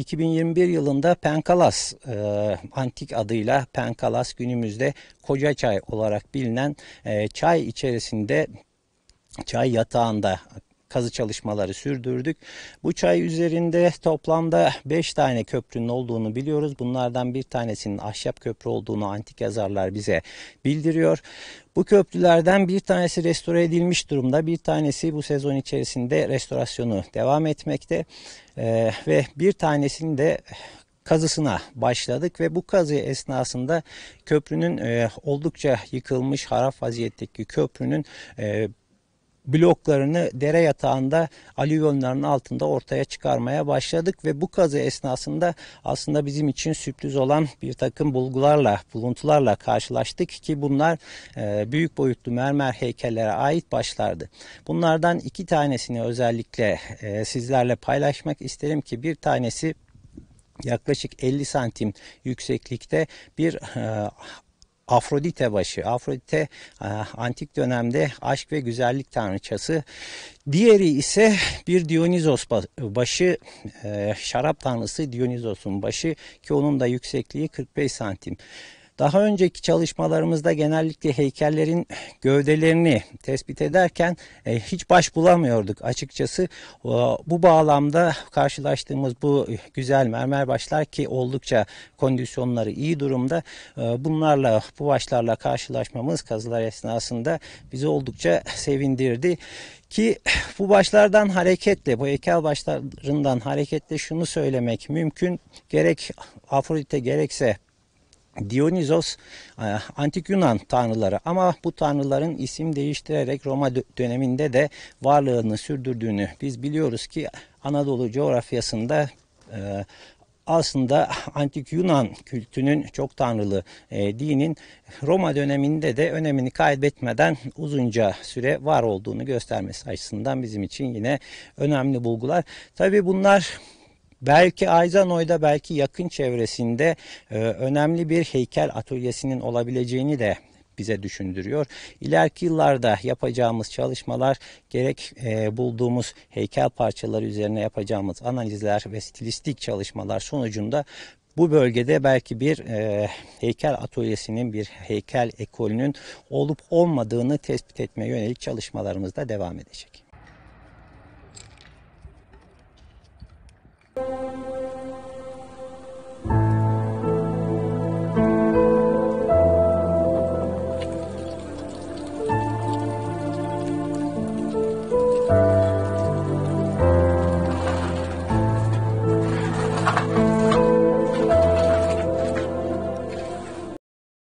2021 yılında Penkalas e, antik adıyla Penkalas günümüzde koca çay olarak bilinen e, çay içerisinde çay yatağında kazı çalışmaları sürdürdük. Bu çay üzerinde toplamda 5 tane köprünün olduğunu biliyoruz. Bunlardan bir tanesinin ahşap köprü olduğunu antik yazarlar bize bildiriyor. Bu köprülerden bir tanesi restore edilmiş durumda. Bir tanesi bu sezon içerisinde restorasyonu devam etmekte. Ee, ve bir tanesini de kazısına başladık ve bu kazı esnasında köprünün e, oldukça yıkılmış harap vaziyetteki köprünün e, bloklarını dere yatağında alüvyonların altında ortaya çıkarmaya başladık ve bu kazı esnasında aslında bizim için sürpriz olan bir takım bulgularla, buluntularla karşılaştık ki bunlar e, büyük boyutlu mermer heykellere ait başlardı. Bunlardan iki tanesini özellikle e, sizlerle paylaşmak isterim ki bir tanesi yaklaşık 50 santim yükseklikte bir e, Afrodite başı. Afrodite e, antik dönemde aşk ve güzellik tanrıçası. Diğeri ise bir Dionizos başı, e, şarap tanrısı Dionizos'un başı ki onun da yüksekliği 45 santim. Daha önceki çalışmalarımızda genellikle heykellerin gövdelerini tespit ederken e, hiç baş bulamıyorduk açıkçası. Bu bağlamda karşılaştığımız bu güzel mermer başlar ki oldukça kondisyonları iyi durumda. E, bunlarla bu başlarla karşılaşmamız kazılar esnasında bizi oldukça sevindirdi ki bu başlardan hareketle bu heykel başlarından hareketle şunu söylemek mümkün. Gerek Afrodite gerekse Dionysos e, antik Yunan tanrıları ama bu tanrıların isim değiştirerek Roma döneminde de varlığını sürdürdüğünü biz biliyoruz ki Anadolu coğrafyasında e, aslında antik Yunan kültünün çok tanrılı e, dinin Roma döneminde de önemini kaybetmeden uzunca süre var olduğunu göstermesi açısından bizim için yine önemli bulgular. Tabii bunlar Belki Ayzanoy'da belki yakın çevresinde e, önemli bir heykel atölyesinin olabileceğini de bize düşündürüyor. İleriki yıllarda yapacağımız çalışmalar gerek e, bulduğumuz heykel parçaları üzerine yapacağımız analizler ve stilistik çalışmalar sonucunda bu bölgede belki bir e, heykel atölyesinin, bir heykel ekolünün olup olmadığını tespit etmeye yönelik çalışmalarımız da devam edecek.